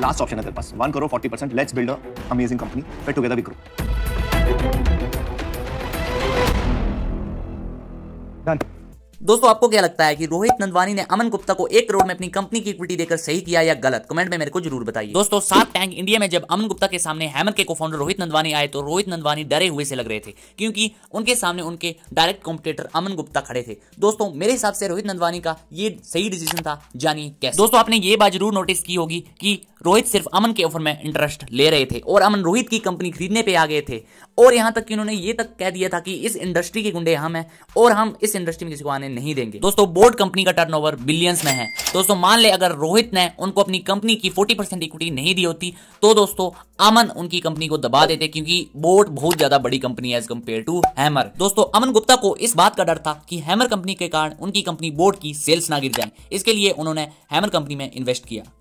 last option है तेरे पास वन करो forty percent let's build amazing company फिर टुगेदर भी करो दोस्तों आपको क्या लगता है कि रोहित नंदवानी ने अमन गुप्ता को एक करोड़ में अपनी कंपनी की इक्विटी देकर सही किया या गलत कमेंट में मेरे को जरूर बताइए दोस्तों सात टैंक इंडिया में जब अमन गुप्ता के सामने हैमर के को फाउंडर रोहित नंदवानी आए तो रोहित नंदवानी डरे हुए से लग रहे थे क्योंकि उनके सामने उनके डायरेक्ट कॉम्पिटेटर अमन गुप्ता खड़े थे दोस्तों मेरे हिसाब से रोहित नंदवानी का ये सही डिसीजन था जानिए कैसे दोस्तों आपने ये बात जरूर नोटिस की होगी की रोहित सिर्फ अमन के ऑफर में इंटरेस्ट ले रहे थे और अमन रोहित की कंपनी खरीदने पे आ गए थे और यहाँ तक कि उन्होंने ये तक कह दिया था कि इस इंडस्ट्री के गुंडे हम हैं और हम इस इंडस्ट्री में किसी को आने नहीं देंगे दोस्तों बोर्ड कंपनी का टर्न बिलियंस में है दोस्तों मान ले अगर रोहित ने उनको अपनी कंपनी की फोर्टी परसेंट इक्विटी नहीं दी होती तो दोस्तों अमन उनकी कंपनी को दबा देते क्योंकि बोर्ड बहुत ज्यादा बड़ी कंपनी है एज कम्पेयर टू हैमर दोस्तों अमन गुप्ता को इस बात का डर था कि हैमर कंपनी के कारण उनकी कंपनी बोर्ड की सेल्स ना गिर जाए इसके लिए उन्होंने हैमर कंपनी में इन्वेस्ट किया